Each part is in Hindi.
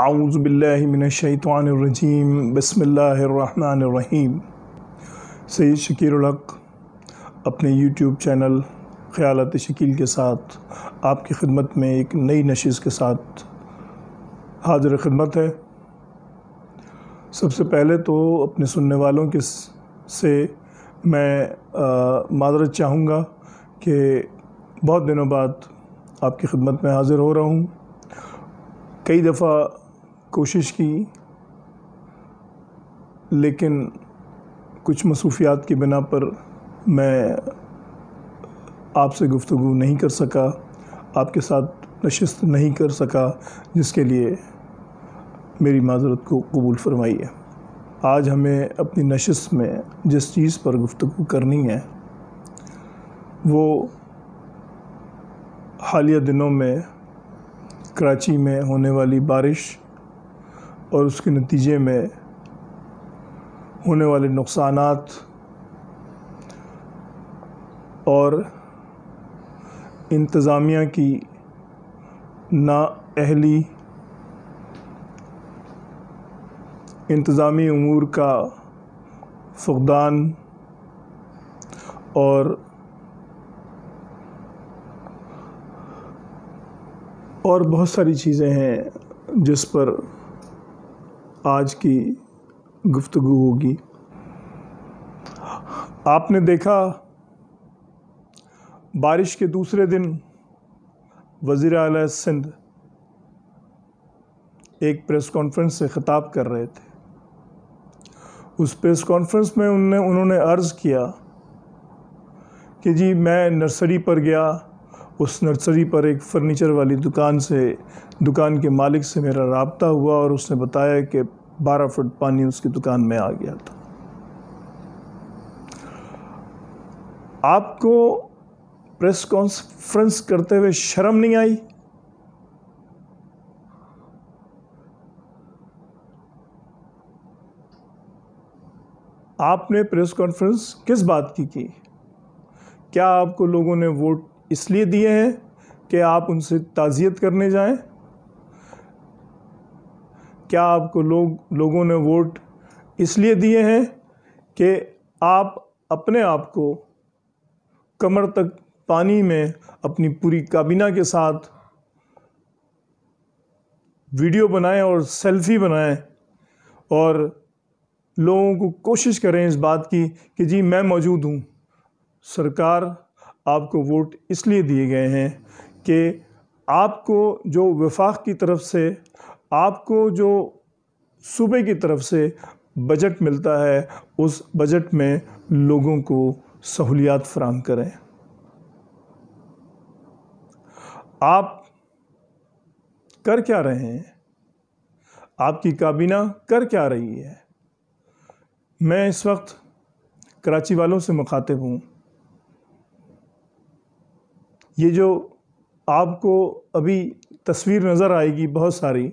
الرحمن الرحيم سيد شكير الحق अपने यूट्यूब चैनल ख़यालत शकील के साथ आपकी खिदमत में एक नई नशीस के साथ हाजिर खिदमत है सबसे पहले तो अपने सुनने वालों के से मैं माजरत चाहूँगा कि बहुत दिनों बाद आपकी खिदमत में हाज़िर हो रहा हूँ कई दफ़ा कोशिश की लेकिन कुछ मसूफियात की बिना पर मैं आपसे गुफ्तु नहीं कर सका आपके साथ नशस्त नहीं कर सका जिसके लिए मेरी माजरत को कबूल फरमाइए आज हमें अपनी नशस्त में जिस चीज़ पर गुफ्तु करनी है वो हालिया दिनों में कराची में होने वाली बारिश और उसके नतीजे में होने वाले नुकसान और इंतज़ामिया की नाअहली इंतज़ामी अमूर का फ़दान और और बहुत सारी चीज़ें हैं जिस पर आज की गुफ्तु होगी आपने देखा बारिश के दूसरे दिन वज़ी अल सिंध एक प्रेस कॉन्फ्रेंस से ख़िताब कर रहे थे उस प्रेस कॉन्फ्रेंस में उनने उन्होंने अर्ज़ किया कि जी मैं नर्सरी पर गया उस नर्सरी पर एक फ़र्नीचर वाली दुकान से दुकान के मालिक से मेरा रबता हुआ और उसने बताया कि बारह फुट पानी उसकी दुकान में आ गया था आपको प्रेस कॉन्फ्रेंस करते हुए शर्म नहीं आई आपने प्रेस कॉन्फ्रेंस किस बात की की क्या आपको लोगों ने वोट इसलिए दिए हैं कि आप उनसे ताज़ियत करने जाएं क्या आपको लोग लोगों ने वोट इसलिए दिए हैं कि आप अपने आप को कमर तक पानी में अपनी पूरी काबीना के साथ वीडियो बनाएं और सेल्फी बनाएं और लोगों को कोशिश करें इस बात की कि जी मैं मौजूद हूँ सरकार आपको वोट इसलिए दिए गए हैं कि आपको जो विफाक की तरफ से आपको जो सूबे की तरफ से बजट मिलता है उस बजट में लोगों को सहूलियात फ्राहम करें आप कर क्या रहे हैं आपकी काबीना कर क्या रही है मैं इस वक्त कराची वालों से मुखातिब हूँ ये जो आपको अभी तस्वीर नज़र आएगी बहुत सारी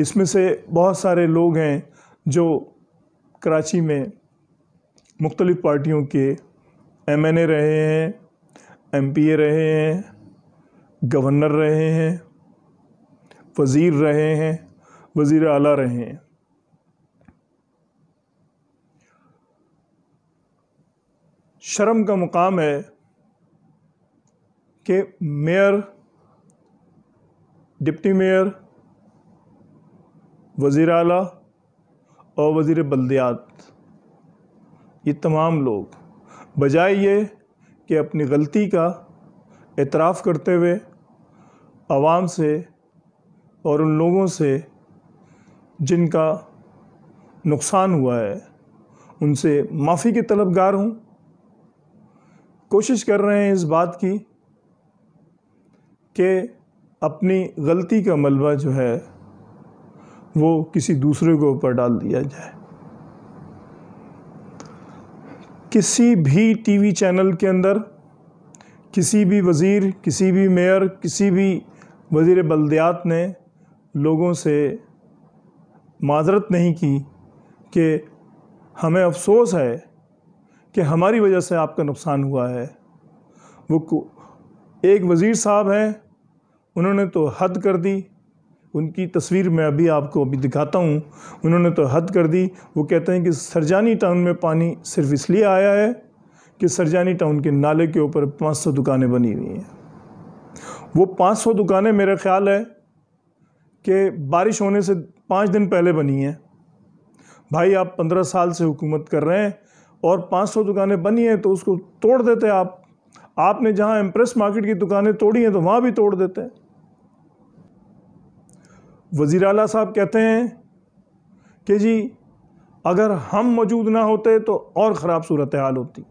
इसमें से बहुत सारे लोग हैं जो कराची में मुख्तलिफ़ पार्टियों के एम एन ए रहे हैं एम पी ए रहे हैं गवर्नर रहे हैं वज़ीर रहे हैं वज़ी अला रहे हैं शर्म का मुकाम है कि मेयर डिप्टी मेयर वज़ी अला और वज़ी बल्दियात ये तमाम लोग बजाय ये कि अपनी गलती का एतराफ़ करते हुए आवाम से और उन लोगों से जिनका नुकसान हुआ है उनसे माफ़ी के तलबगार हूँ कोशिश कर रहे हैं इस बात की कि अपनी गलती का मलबा जो है वो किसी दूसरे के ऊपर डाल दिया जाए किसी भी टीवी चैनल के अंदर किसी भी वज़ीर किसी भी मेयर किसी भी वज़ी बल्दियात ने लोगों से माजरत नहीं की कि हमें अफसोस है कि हमारी वजह से आपका नुकसान हुआ है वो एक वज़ीर साहब हैं उन्होंने तो हद कर दी उनकी तस्वीर मैं अभी आपको अभी दिखाता हूँ उन्होंने तो हद कर दी वो कहते हैं कि सरजानी टाउन में पानी सिर्फ इसलिए आया है कि सरजानी टाउन के नाले के ऊपर 500 दुकानें बनी हुई हैं वो 500 दुकानें मेरा ख्याल है कि बारिश होने से पाँच दिन पहले बनी हैं भाई आप पंद्रह साल से हुकूमत कर रहे हैं और सौ दुकानें बनी हैं तो उसको तोड़ देते आप आपने जहाँ एम्प्रेस मार्केट की दुकानें तोड़ी हैं तो वहाँ भी तोड़ देते हैं वज़ी अल साहब कहते हैं कि जी अगर हम मौजूद ना होते तो और ख़राब सूरत हाल होती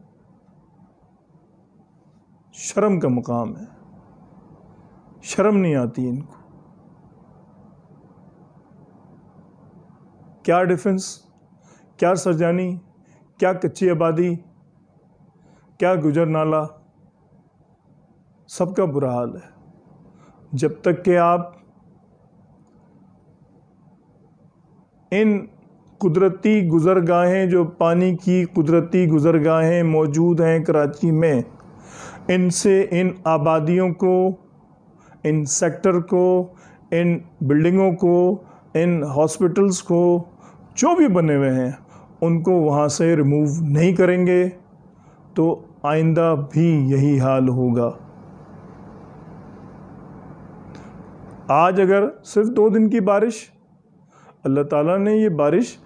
शर्म का मुकाम है शर्म नहीं आती इनको क्या डिफेंस क्या सरजानी क्या कच्ची आबादी क्या गुजर नाला सबका बुरा हाल है जब तक कि आप इन कुदरती गुज़रगाहें जो पानी की कुदरती गुज़रगाहें मौजूद हैं कराची में इनसे इन आबादियों को इन सेक्टर को इन बिल्डिंगों को इन हॉस्पिटल्स को जो भी बने हुए हैं उनको वहाँ से रिमूव नहीं करेंगे तो आइंदा भी यही हाल होगा आज अगर सिर्फ दो दिन की बारिश अल्लाह ताला ने ये बारिश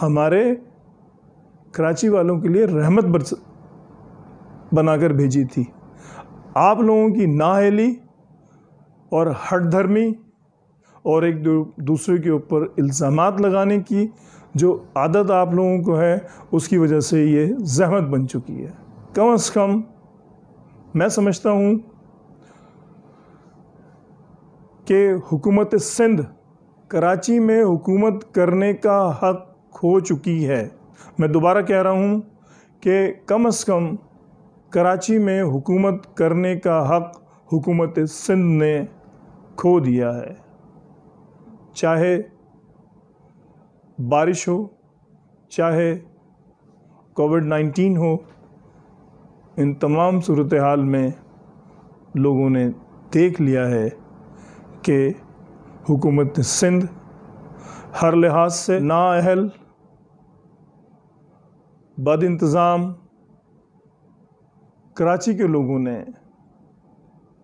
हमारे कराची वालों के लिए रहमत बरस बनाकर भेजी थी आप लोगों की नाहली और हटधर्मी और एक दूसरे के ऊपर इल्ज़ाम लगाने की जो आदत आप लोगों को है उसकी वजह से ये जहमत बन चुकी है कम अज़ कम मैं समझता हूँ कि हुकूमत सिंध कराची में हुकूमत करने का हक खो चुकी है मैं दोबारा कह रहा हूँ कि कम अज़ कम कराची में हुकूमत करने का हक हुकूमत सिंध ने खो दिया है चाहे बारिश हो चाहे कोविड नाइन्टीन हो इन तमाम सूरत हाल में लोगों ने देख लिया है कि हुकूमत सिंध हर लिहाज से नाअहल बद इंतज़ाम कराची के लोगों ने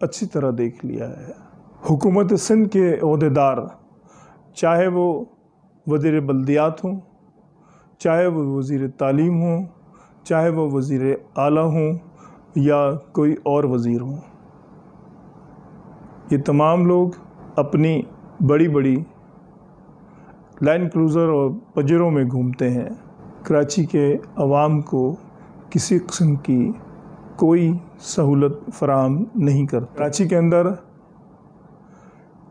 अच्छी तरह देख लिया है हुकूमत सिंध के अहदेदार चाहे वो वजीर बल्दियात हों चाहे वो वज़ी तालीम हों चाहे वो वज़ी अली हों या कोई और वज़ी हों ये तमाम लोग अपनी बड़ी बड़ी लैंड क्रूज़र और पजरों में घूमते हैं कराची के आवाम को किसी किस्म की कोई सहूलत फराम नहीं करता कराची के अंदर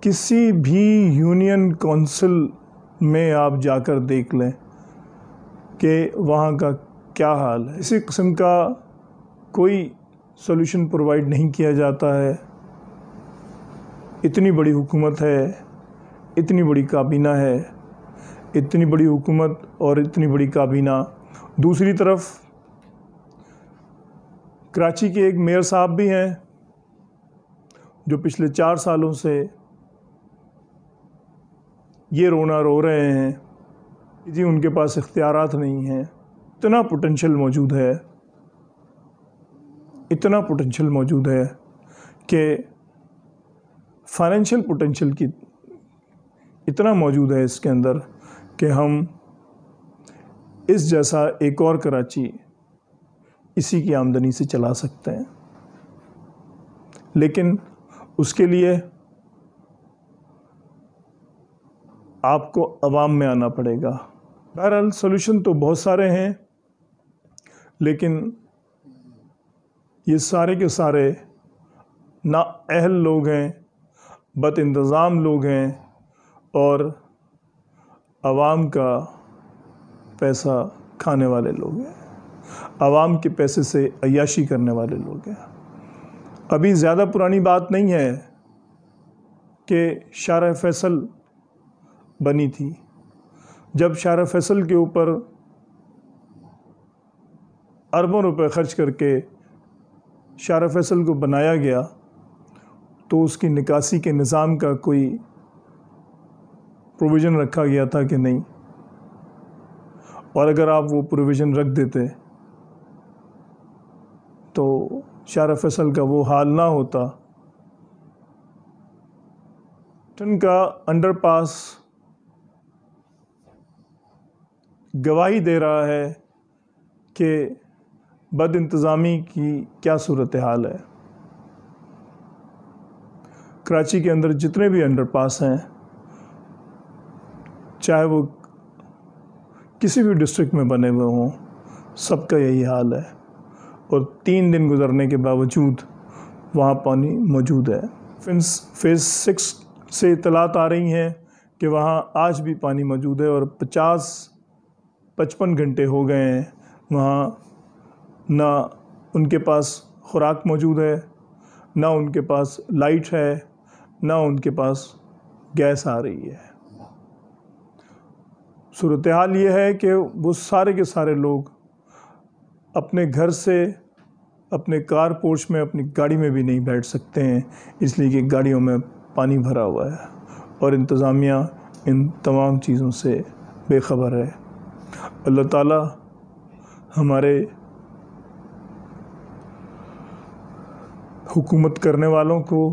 किसी भी यूनियन कौंसिल में आप जाकर देख लें कि वहाँ का क्या हाल है इसी किस्म का कोई सोल्यूशन प्रोवाइड नहीं किया जाता है इतनी बड़ी हुकूमत है इतनी बड़ी काबीना है इतनी बड़ी हुकूमत और इतनी बड़ी काबीना दूसरी तरफ कराची के एक मेयर साहब भी हैं जो पिछले चार सालों से ये रोना रो रहे हैं जी उनके पास इख्तियार नहीं हैं इतना पोटेंशल मौजूद है इतना पोटेंशल मौजूद है कि फाइनेंशियल पोटेंशियल की इतना मौजूद है इसके अंदर कि हम इस जैसा एक और कराची इसी की आमदनी से चला सकते हैं लेकिन उसके लिए आपको आवाम में आना पड़ेगा बहरहाल सोल्यूशन तो बहुत सारे हैं लेकिन ये सारे के सारे ना अहल लोग हैं बद इंतज़ाम लोग हैं और आवाम का पैसा खाने वाले लोग हैं आवाम के पैसे से अयाशी करने वाले लोग हैं अभी ज़्यादा पुरानी बात नहीं है कि शार फैसल बनी थी जब शार फैसल के ऊपर अरबों रुपए खर्च करके शार फैसल को बनाया गया तो उसकी निकासी के निज़ाम का कोई प्रोविज़न रखा गया था कि नहीं और अगर आप वो प्रोविज़न रख देते तो शार फसल का वो हाल ना होता टन का अंडरपास गवाही दे रहा है कि बद इंतज़ामी की क्या सूरत हाल है कराची के अंदर जितने भी अंडरपास हैं चाहे वो किसी भी डिस्ट्रिक्ट में बने हुए हों सबका यही हाल है और तीन दिन गुजरने के बावजूद वहाँ पानी मौजूद है फिंस फेज़ सिक्स से इतलात आ रही हैं कि वहाँ आज भी पानी मौजूद है और पचास पचपन घंटे हो गए हैं वहाँ ना उनके पास खुराक मौजूद है ना उनके पास लाइट है ना उनके पास गैस आ रही है सूरत हाल ये है कि वो सारे के सारे लोग अपने घर से अपने कार पोर्च में अपनी गाड़ी में भी नहीं बैठ सकते हैं इसलिए कि गाड़ियों में पानी भरा हुआ है और इंतज़ामिया इन तमाम चीज़ों से बेखबर है अल्लाह ताला हमारे हुकूमत करने वालों को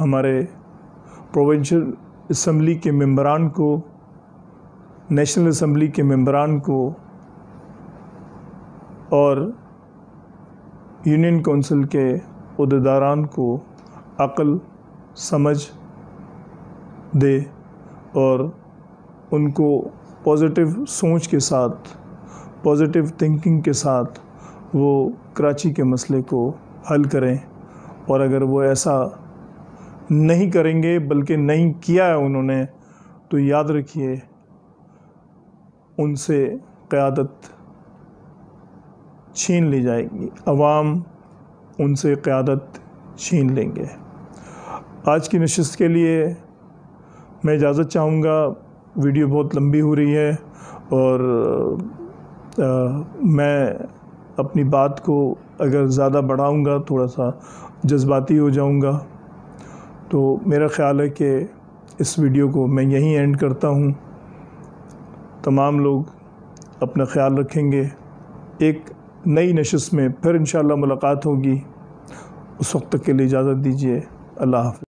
हमारे प्रोविंशल इसम्बली के मम्बरान को नेशनल असम्बली के मम्बरान को और यूनियन कौंसिल के अहदेदारान को अक़ल समझ दे और उनको पॉजिटिव सोच के साथ पॉजिटिव थिंकिंग के साथ वो कराची के मसले को हल करें और अगर वो ऐसा नहीं करेंगे बल्कि नहीं किया है उन्होंने तो याद रखिए उनसे क़्यादत छीन ली जाएगी अवाम उनसे क़्यादत छीन लेंगे आज की नशस्त के लिए मैं इजाज़त चाहूँगा वीडियो बहुत लंबी हो रही है और आ, मैं अपनी बात को अगर ज़्यादा बढ़ाऊँगा थोड़ा सा जज्बाती हो जाऊँगा तो मेरा ख़्याल है कि इस वीडियो को मैं यहीं एंड करता हूँ तमाम लोग अपना ख्याल रखेंगे एक नई नशस्त में फिर इन मुलाकात होगी उस वक्त तक के लिए इजाज़त दीजिए अल्लाह हाफ